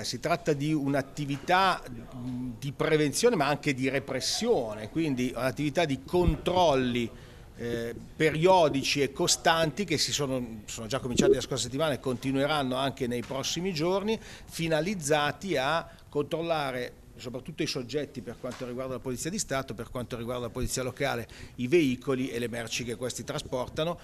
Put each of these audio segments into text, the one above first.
Eh, si tratta di un'attività di prevenzione ma anche di repressione, quindi un'attività di controlli eh, periodici e costanti che si sono, sono già cominciati la scorsa settimana e continueranno anche nei prossimi giorni, finalizzati a controllare soprattutto i soggetti per quanto riguarda la Polizia di Stato, per quanto riguarda la Polizia locale, i veicoli e le merci che questi trasportano,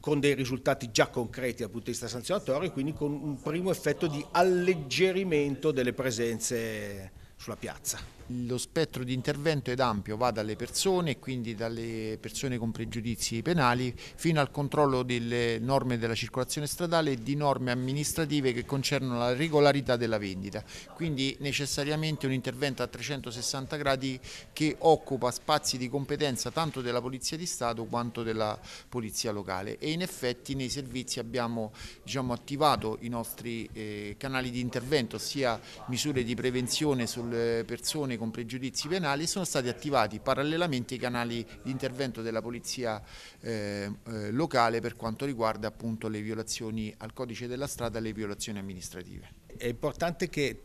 con dei risultati già concreti dal punto di vista sanzionatorio e quindi con un primo effetto di alleggerimento delle presenze sulla piazza. Lo spettro di intervento è ampio, va dalle persone, quindi dalle persone con pregiudizi penali, fino al controllo delle norme della circolazione stradale e di norme amministrative che concernono la regolarità della vendita. Quindi necessariamente un intervento a 360 gradi che occupa spazi di competenza tanto della Polizia di Stato quanto della Polizia locale e in effetti nei servizi abbiamo diciamo, attivato i nostri eh, canali di intervento, ossia misure di prevenzione sul sulle eh, persone con pregiudizi penali e sono stati attivati parallelamente i canali di intervento della polizia eh, eh, locale per quanto riguarda appunto le violazioni al codice della strada e le violazioni amministrative. È importante che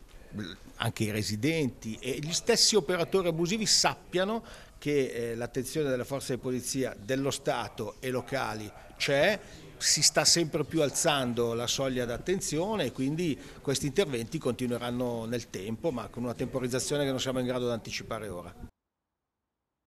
anche i residenti e gli stessi operatori abusivi sappiano che eh, l'attenzione delle forze di polizia dello Stato e locali c'è, si sta sempre più alzando la soglia d'attenzione e quindi questi interventi continueranno nel tempo ma con una temporizzazione che non siamo in grado di anticipare ora.